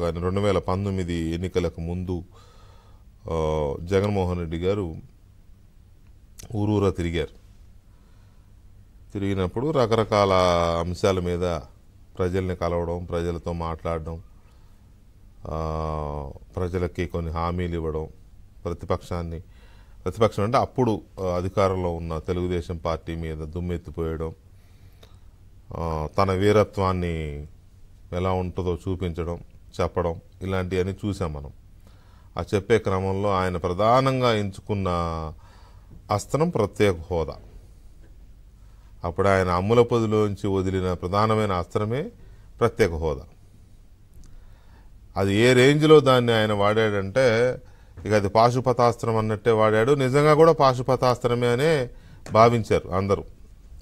కానీ రెండు వేల పంతొమ్మిది ఎన్నికలకు ముందు జగన్మోహన్ రెడ్డి గారు ఊరూరా తిరిగారు తిరిగినప్పుడు రకరకాల అంశాల మీద ప్రజల్ని కలవడం ప్రజలతో మాట్లాడడం ప్రజలకి కొన్ని హామీలు ఇవ్వడం ప్రతిపక్షాన్ని ప్రతిపక్షం అంటే అప్పుడు అధికారంలో ఉన్న తెలుగుదేశం పార్టీ మీద దుమ్మెత్తిపోయడం తన వీరత్వాన్ని ఎలా ఉంటుందో చూపించడం చెప్పడం ఇలాంటివన్నీ చూసాం మనం ఆ చెప్పే క్రమంలో ఆయన ప్రధానంగా ఎంచుకున్న అస్త్రం ప్రత్యేక హోదా అప్పుడు ఆయన అమ్ముల పొదిలోంచి వదిలిన ప్రధానమైన అస్త్రమే ప్రత్యేక హోదా అది ఏ రేంజ్లో దాన్ని ఆయన వాడాడంటే ఇక అది పాశుపతాస్త్రం అన్నట్టే వాడాడు నిజంగా కూడా పాశుపతాస్త్రమే అనే భావించారు అందరూ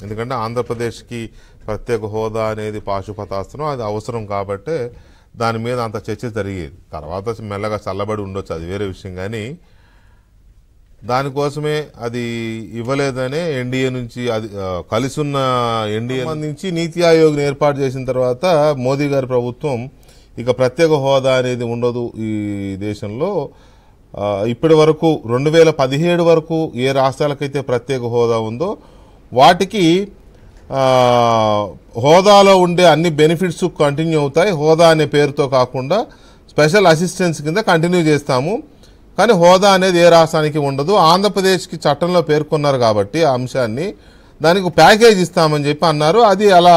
ఎందుకంటే ఆంధ్రప్రదేశ్కి ప్రత్యేక హోదా అనేది పాశుపతాస్త్రం అది అవసరం కాబట్టే దాని మీద అంత చర్చ జరిగేది తర్వాత మెల్లగా చల్లబడి ఉండొచ్చు అది వేరే విషయం కానీ దానికోసమే అది ఇవ్వలేదనే ఎన్డీఏ నుంచి అది కలిసున్న ఎన్డీఏ నుంచి నీతి ఆయోగ్ని ఏర్పాటు చేసిన తర్వాత మోదీ గారి ప్రభుత్వం ఇక ప్రత్యేక హోదా అనేది ఉండదు ఈ దేశంలో ఇప్పటి వరకు రెండు వేల పదిహేడు వరకు ఏ రాష్ట్రాలకైతే ప్రత్యేక హోదా ఉందో వాటికి హోదాలో ఉండే అన్ని బెనిఫిట్స్ కంటిన్యూ అవుతాయి హోదా అనే పేరుతో కాకుండా స్పెషల్ అసిస్టెన్స్ కింద కంటిన్యూ చేస్తాము కానీ హోదా అనేది ఏ రాష్ట్రానికి ఉండదు ఆంధ్రప్రదేశ్కి చట్టంలో పేర్కొన్నారు కాబట్టి ఆ అంశాన్ని దానికి ప్యాకేజ్ ఇస్తామని చెప్పి అన్నారు అది అలా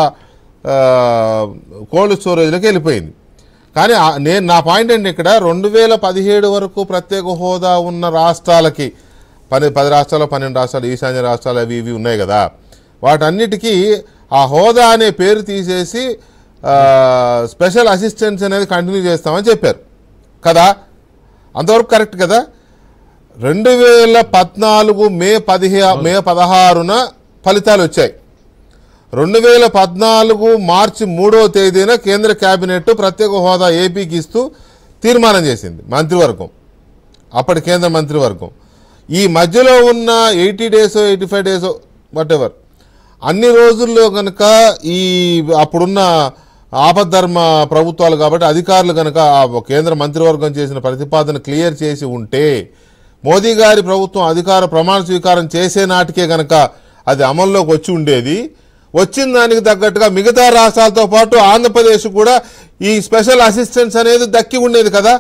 కోల్డ్ స్టోరేజ్లోకి వెళ్ళిపోయింది కానీ నేను నా పాయింట్ ఏంటి ఇక్కడ రెండు వేల పదిహేడు వరకు ప్రత్యేక హోదా ఉన్న రాష్ట్రాలకి పని పది రాష్ట్రాలు పన్నెండు రాష్ట్రాలు ఈశాన్య రాష్ట్రాలు అవి ఇవి ఉన్నాయి కదా వాటన్నిటికీ ఆ హోదా అనే పేరు తీసేసి స్పెషల్ అసిస్టెన్స్ అనేది కంటిన్యూ చేస్తామని చెప్పారు కదా అంతవరకు కరెక్ట్ కదా రెండు వేల పద్నాలుగు మే పదిహే మే పదహారున ఫలితాలు వచ్చాయి రెండు వేల పద్నాలుగు మార్చి మూడో తేదీన కేంద్ర కేబినెట్ ప్రత్యేక హోదా ఏపీకి ఇస్తూ తీర్మానం చేసింది మంత్రివర్గం అప్పటి కేంద్ర మంత్రివర్గం ఈ మధ్యలో ఉన్న eighty days eighty five days whatever అన్ని రోజుల్లో కనుక ఈ అప్పుడున్న ఆపద్ధర్మ ప్రభుత్వాలు కాబట్టి అధికారులు కనుక కేంద్ర మంత్రివర్గం చేసిన ప్రతిపాదన క్లియర్ చేసి ఉంటే మోదీ గారి ప్రభుత్వం అధికార ప్రమాణ స్వీకారం చేసే నాటికే కనుక అది అమల్లోకి వచ్చి ఉండేది వచ్చిన దానికి తగ్గట్టుగా మిగతా రాష్ట్రాలతో పాటు ఆంధ్రప్రదేశ్ కూడా ఈ స్పెషల్ అసిస్టెన్స్ అనేది దక్కి ఉండేది కదా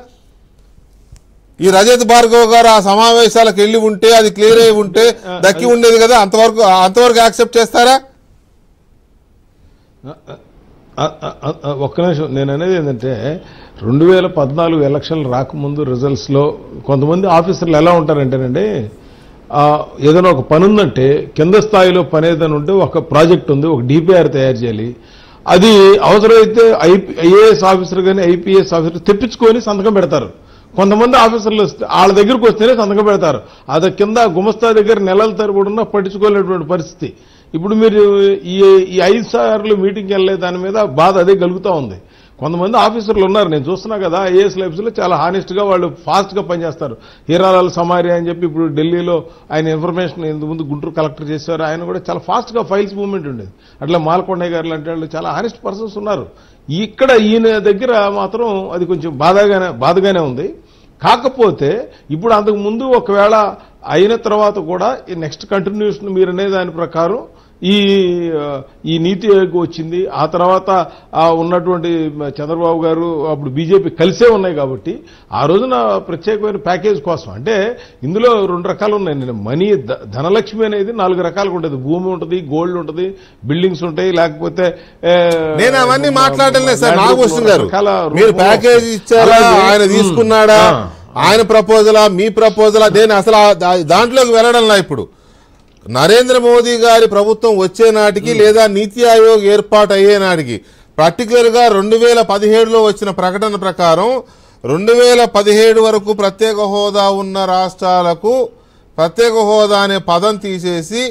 ఈ రజత్ భార్గవ్ గారు ఆ సమావేశాలకు వెళ్ళి ఉంటే అది క్లియర్ అయి ఉంటే దక్కి ఉండేది కదా అంతవరకు అంతవరకు యాక్సెప్ట్ చేస్తారా ఒక్క నిమిషం నేను అనేది ఏంటంటే రెండు వేల పద్నాలుగు ఎలక్షన్లు రాకముందు రిజల్ట్స్లో కొంతమంది ఆఫీసర్లు ఎలా ఉంటారంటేనండి ఏదైనా ఒక పని ఉందంటే కింద స్థాయిలో పని ఏదైనా ఉంటే ఒక ప్రాజెక్ట్ ఉంది ఒక డిపిఆర్ తయారు చేయాలి అది అవసరమైతే ఐపీ ఐఏఎస్ ఆఫీసర్ కానీ ఐపీఎస్ ఆఫీసర్ తెప్పించుకొని సంతకం పెడతారు కొంతమంది ఆఫీసర్లు వాళ్ళ దగ్గరికి వస్తేనే సంతకం పెడతారు అది కింద గుమస్తా దగ్గర నెలల ఉన్న పట్టించుకోలేటువంటి పరిస్థితి ఇప్పుడు మీరు ఈ ఐదు సార్లు మీటింగ్కి వెళ్ళే దాని మీద బాధ అదే కలుగుతూ ఉంది కొంతమంది ఆఫీసర్లు ఉన్నారు నేను చూస్తున్నా కదా ఐఏఎస్ లైఫ్స్లో చాలా హానెస్ట్గా వాళ్ళు ఫాస్ట్గా పనిచేస్తారు హీరాలాల్ సమారి అని చెప్పి ఇప్పుడు ఢిల్లీలో ఆయన ఇన్ఫర్మేషన్ ముందు గుంటూరు కలెక్టర్ చేశారు ఆయన కూడా చాలా ఫాస్ట్గా ఫైల్స్ మూవ్మెంట్ ఉండేది అట్లా మాలకొండయ్య గారు లాంటి వాళ్ళు చాలా హానెస్ట్ పర్సన్స్ ఉన్నారు ఇక్కడ ఈయన దగ్గర మాత్రం అది కొంచెం బాధగానే బాధగానే ఉంది కాకపోతే ఇప్పుడు అంతకుముందు ఒకవేళ అయిన తర్వాత కూడా ఈ నెక్స్ట్ కంటిన్యూషన్ మీరు అనే దాని ప్రకారం ఈ ఈ నీతి ఆయోగ్ వచ్చింది ఆ తర్వాత ఉన్నటువంటి చంద్రబాబు గారు అప్పుడు బీజేపీ కలిసే ఉన్నాయి కాబట్టి ఆ రోజున ప్రత్యేకమైన ప్యాకేజ్ కోసం అంటే ఇందులో రెండు రకాలు ఉన్నాయి నేను మనీ ధనలక్ష్మి అనేది నాలుగు రకాలుగా ఉంటుంది భూమి ఉంటుంది గోల్డ్ ఉంటుంది బిల్డింగ్స్ ఉంటాయి లేకపోతే నేను అవన్నీ మాట్లాడలేదు సార్ మీరు ప్యాకేజ్ ఇచ్చారా ఆయన తీసుకున్నాడా ఆయన ప్రపోజలా మీ ప్రపోజలా నేను అసలు దాంట్లోకి వెళ్ళడం ఇప్పుడు నరేంద్ర మోదీ గారి ప్రభుత్వం వచ్చే నాటికి లేదా నీతి ఆయోగ్ ఏర్పాటు అయ్యే నాటికి పర్టికులర్గా రెండు వేల పదిహేడులో వచ్చిన ప్రకటన ప్రకారం రెండు వేల పదిహేడు వరకు ప్రత్యేక హోదా ఉన్న రాష్ట్రాలకు ప్రత్యేక హోదా అనే పదం తీసేసి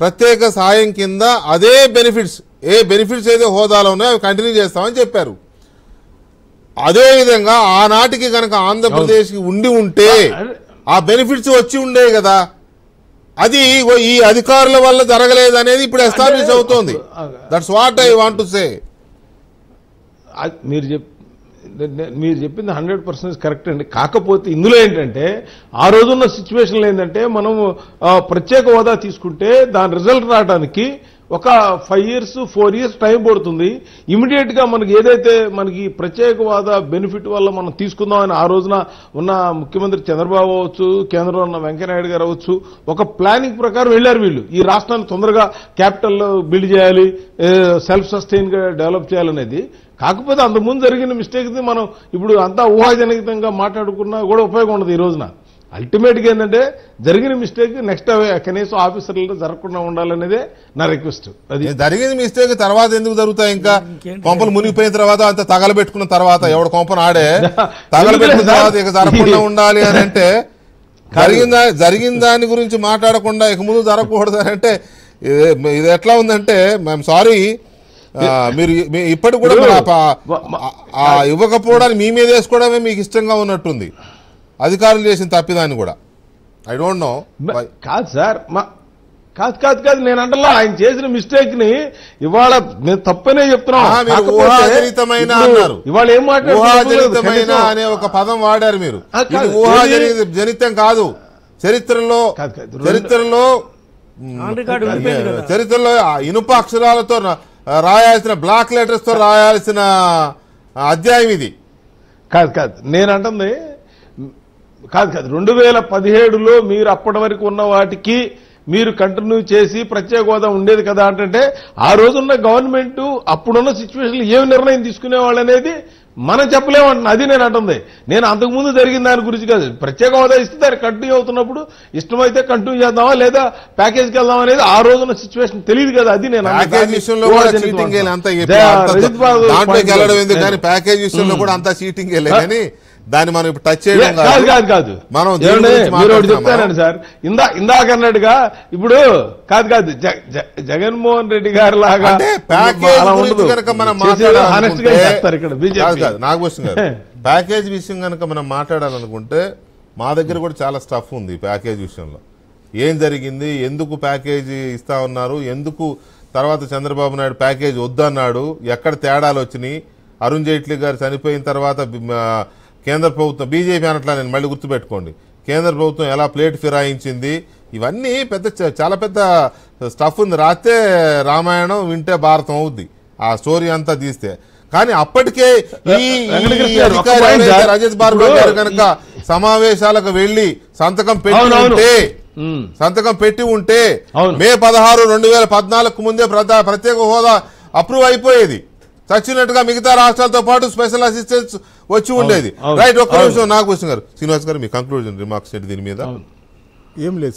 ప్రత్యేక సాయం కింద అదే బెనిఫిట్స్ ఏ బెనిఫిట్స్ ఏదో హోదాలో ఉన్నాయో అవి కంటిన్యూ చేస్తామని చెప్పారు అదేవిధంగా ఆనాటికి కనుక ఆంధ్రప్రదేశ్కి ఉండి ఉంటే ఆ బెనిఫిట్స్ వచ్చి ఉండేవి కదా అది ఈ అధికారుల వల్ల జరగలేదు అనేది ఇప్పుడు ఎస్టాబ్లిష్ అవుతోంది that's what I want say మీరు చెప్ మీరు చెప్పింది హండ్రెడ్ పర్సెంట్ కరెక్ట్ అండి కాకపోతే ఇందులో ఏంటంటే ఆ రోజున్న సిచ్యువేషన్లో ఏంటంటే మనం ప్రత్యేక హోదా తీసుకుంటే దాని రిజల్ట్ రావడానికి ఒక five years four years time పడుతుంది గా మనకి ఏదైతే మనకి ప్రత్యేకవాద బెనిఫిట్ వల్ల మనం తీసుకుందామని ఆ రోజున ఉన్న ముఖ్యమంత్రి చంద్రబాబు అవచ్చు కేంద్రంలో ఉన్న వెంకయ్యనాయుడు గారు అవచ్చు ఒక ప్లానింగ్ ప్రకారం వెళ్ళారు వీళ్ళు ఈ రాష్ట్రాన్ని తొందరగా క్యాపిటల్ బిల్డ్ చేయాలి సెల్ఫ్ సస్టైన్గా డెవలప్ చేయాలనేది కాకపోతే అంతకుముందు జరిగిన మిస్టేక్ది మనం ఇప్పుడు అంతా ఊహాజనితంగా మాట్లాడుకున్నా కూడా ఉపయోగం ఉండదు ఈ రోజున అల్టిమేట్గా ఏంటంటే జరిగిన మిస్టేక్ నెక్స్ట్ కనీసం ఆఫీసర్లు జరగకుండా ఉండాలనేదే నా రిక్వెస్ట్ అది జరిగిన మిస్టేక్ తర్వాత ఎందుకు జరుగుతాయి ఇంకా కొంపలు మునిగిపోయిన తర్వాత అంత తగలబెట్టుకున్న తర్వాత ఎవడు కొంపను ఆడే తగలబెట్టిన తర్వాత ఇక జరగకుండా ఉండాలి అని అంటే జరిగిందా జరిగిన దాని గురించి మాట్లాడకుండా ఇక ముందు జరగకూడదు అని అంటే ఇది ఎట్లా ఉందంటే మేము సారీ మీరు ఇప్పటికి కూడా ఇవ్వకపోవడానికి మీ మీద వేసుకోవడమే మీకు ఇష్టంగా ఉన్నట్టుంది అధికారులు చేసిన తప్పిదాన్ని కూడా ఐ డోంట్ నో కాదు సార్ కాదు కాదు కాదు నేను అంటలా ఆయన చేసిన మిస్టేక్ ని ఇవాళ నేను తప్పనే చెప్తున్నాను ఇవాళ ఏం మాట్లాడుతున్నారు అనే ఒక పదం వాడారు మీరు ఊహాజనిత జనితం కాదు చరిత్రలో చరిత్రలో చరిత్రలో ఇనుప అక్షరాలతో రాయాల్సిన బ్లాక్ లెటర్స్ తో రాయాల్సిన అధ్యాయం ఇది కాదు కాదు నేనంటుంది కాదు కాదు రెండు వేల పదిహేడులో మీరు అప్పటి వరకు ఉన్న వాటికి మీరు కంటిన్యూ చేసి ప్రత్యేక హోదా ఉండేది కదా అంటే ఆ రోజున్న గవర్నమెంట్ అప్పుడున్న సిచ్యువేషన్ ఏం నిర్ణయం తీసుకునేవాళ్ళు అనేది మనం చెప్పలేమంటున్నా అది నేను అంటుంది నేను అంతకుముందు జరిగిన దాని గురించి కాదు ప్రత్యేక హోదా ఇస్తే దాన్ని కంటిన్యూ అవుతున్నప్పుడు ఇష్టమైతే కంటిన్యూ చేద్దామా లేదా ప్యాకేజ్కి వెళ్దాం అనేది ఆ రోజున సిచ్యువేషన్ తెలియదు కదా అది నేను ప్యాకేజ్ విషయంలో కూడా అంత చీటింగ్ కానీ దాన్ని మనం ఇప్పుడు టచ్ చేయడం కాదు కాదు కాదు మనం మీరు ఒకటి చెప్తానండి సార్ ఇందా ఇందాక అన్నట్టుగా ఇప్పుడు కాదు కాదు జగన్మోహన్ రెడ్డి గారు లాగా నాగభూషణ్ గారు ప్యాకేజ్ విషయం కనుక మనం మాట్లాడాలనుకుంటే మా దగ్గర కూడా చాలా స్టఫ్ ఉంది ప్యాకేజ్ విషయంలో ఏం జరిగింది ఎందుకు ప్యాకేజ్ ఇస్తా ఉన్నారు ఎందుకు తర్వాత చంద్రబాబు నాయుడు ప్యాకేజ్ వద్దన్నాడు ఎక్కడ తేడాలు వచ్చినాయి అరుణ్ జైట్లీ గారు చనిపోయిన తర్వాత కేంద్ర ప్రభుత్వం బీజేపీ అనట్లా నేను మళ్ళీ గుర్తుపెట్టుకోండి కేంద్ర ప్రభుత్వం ఎలా ప్లేట్ ఫిరాయించింది ఇవన్నీ పెద్ద చాలా పెద్ద స్టఫ్ ఉంది రాస్తే రామాయణం వింటే భారతం అవుద్ది ఆ స్టోరీ అంతా తీస్తే కానీ అప్పటికే ఈ రజత్ గారు కనుక సమావేశాలకు వెళ్ళి సంతకం పెట్టి ఉంటే సంతకం పెట్టి ఉంటే మే పదహారు రెండు వేల పద్నాలుగు ముందే ప్రత్యేక హోదా అప్రూవ్ అయిపోయేది చచ్చినట్టుగా మిగతా రాష్ట్రాలతో పాటు స్పెషల్ అసిస్టెన్స్ వచ్చి ఉండేది రైట్ ఒక్క నిమిషం వచ్చిన గారు శ్రీనివాస్ గారు మీ కంక్లూజన్ రిమార్క్స్ దీని మీద ఏం లేదు